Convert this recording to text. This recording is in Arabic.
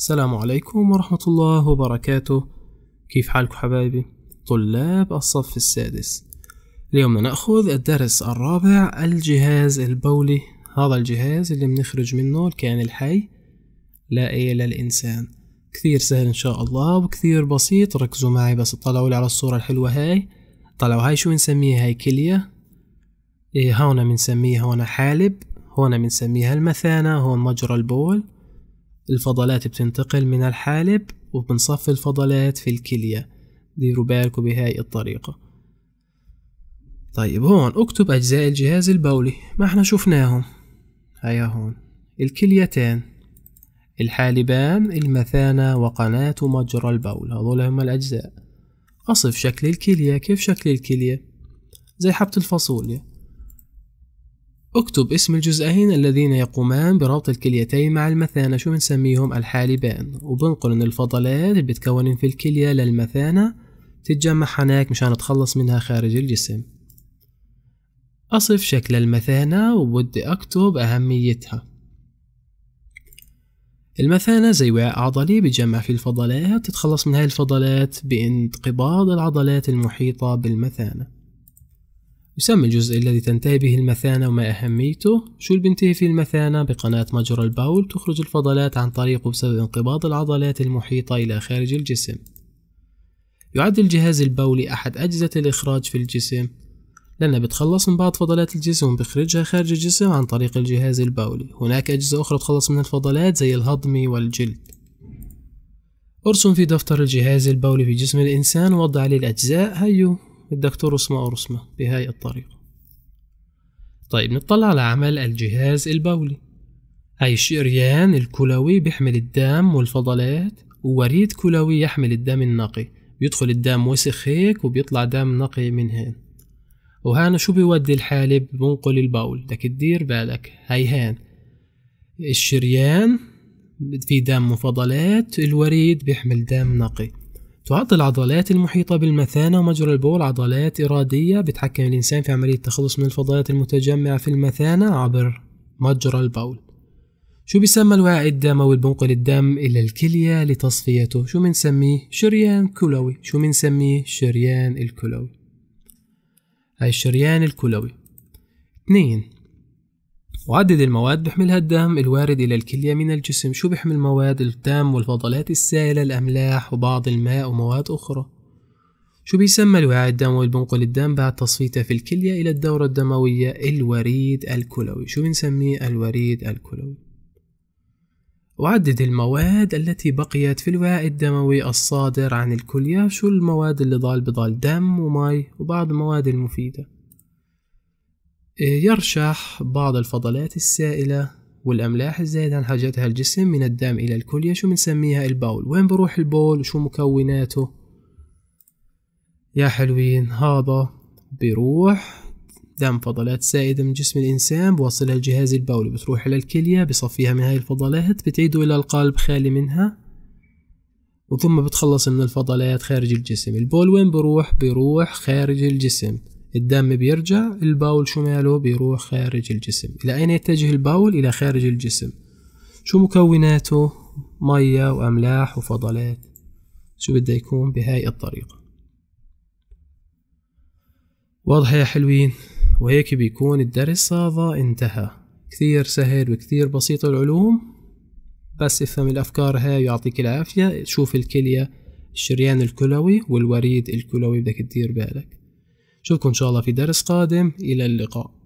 السلام عليكم ورحمة الله وبركاته كيف حالكم حبايبي؟ طلاب الصف السادس اليوم نأخذ الدرس الرابع الجهاز البولي هذا الجهاز اللي بنخرج منه الكائن الحي لا إيه للإنسان كثير سهل إن شاء الله وكثير بسيط ركزوا معي بس اطلعوا لي على الصورة الحلوة هاي طلعوا هاي شو نسميها هاي كلية إيه هون بنسميها هون حالب هون بنسميها المثانة هون مجرى البول الفضلات بتنتقل من الحالب وبنصفي الفضلات في الكلية ديروا بالكم بهاي الطريقة طيب هون اكتب أجزاء الجهاز البولي ما احنا شفناهم هيا هون الكليتان الحالبان المثانة وقناة مجرى البول هذول هم الأجزاء أصف شكل الكلية كيف شكل الكلية زي حبة الفاصوليا اكتب اسم الجزئين الذين يقومان بربط الكليتين مع المثانة شو بنسميهم الحالبان وبنقل إن الفضلات اللي بتكون في الكلية للمثانة تتجمع هناك مشان نتخلص منها خارج الجسم أصف شكل المثانة وبدي أكتب أهميتها المثانة زي وعاء عضلي بتجمع فيه الفضلات تتخلص من هاي الفضلات بانقباض العضلات المحيطة بالمثانة يسمى الجزء الذي تنتهي به المثانة وما أهميته شو اللي بينتهي فيه المثانة بقناة مجرى البول تخرج الفضلات عن طريقه بسبب انقباض العضلات المحيطة إلى خارج الجسم يعد الجهاز البولي أحد أجهزة الإخراج في الجسم لأنه بتخلص من بعض فضلات الجسم وبيخرجها خارج الجسم عن طريق الجهاز البولي هناك أجهزة أخرى تخلص من الفضلات زي الهضم والجلد ارسم في دفتر الجهاز البولي في جسم الإنسان ووضع عليه الأجزاء هيو الدكتور رسمة أو رسمة بهاي الطريقة طيب نطلع على عمل الجهاز البولي هاي الشريان الكلوي بيحمل الدم والفضلات ووريد كلوي يحمل الدم النقي بيدخل الدم وسخ هيك وبيطلع دم نقي من هين وهنا شو بيودي الحالب بنقل البول بدك تدير بالك هاي هان الشريان في دم وفضلات الوريد بيحمل دم نقي تعطي العضلات المحيطة بالمثانة ومجرى البول عضلات إرادية بتحكم الإنسان في عملية التخلص من الفضلات المتجمعة في المثانة عبر مجرى البول شو بيسمى الوعاء الدموي بنقل الدم إلى الكلية لتصفيته شو بنسميه شريان كلوي شو بنسميه شريان الكلوي هاي الشريان الكلوي اثنين وعدد المواد بيحملها الدم الوارد إلى الكلية من الجسم شو بيحمل مواد الدم والفضلات السائلة الأملاح وبعض الماء ومواد أخرى شو بيسمى الوعاء الدموي والبنقل الدم بعد تصفيته في الكلية إلى الدورة الدموية الوريد الكلوي شو بنسميه الوريد الكلوي وعدد المواد التي بقيت في الوعاء الدموي الصادر عن الكلية شو المواد اللي ضال بضال دم ومي وبعض المواد المفيدة يرشح بعض الفضلات السائلة والأملاح الزايدة عن حاجتها الجسم من الدم إلى الكلية شو بنسميها البول وين بروح البول وشو مكوناته يا حلوين هذا بروح دم فضلات سائدة من جسم الإنسان بوصلها الجهاز البولي بتروح إلى الكلية بصفيها من هاي الفضلات بتعيده إلى القلب خالي منها وثم بتخلص من الفضلات خارج الجسم البول وين بروح بروح خارج الجسم الدم بيرجع الباول شو ماله بيروح خارج الجسم إلى أين يتجه الباول إلى خارج الجسم شو مكوناته مية وأملاح وفضلات شو بده يكون بهاي الطريقة واضحة يا حلوين وهيك بيكون الدرس هذا انتهى كثير سهل وكثير بسيط العلوم بس افهم الأفكار هاي ويعطيك العافية شوف الكلية الشريان الكلوي والوريد الكلوي بدك تدير بالك اشوفكم ان شاء الله في درس قادم الى اللقاء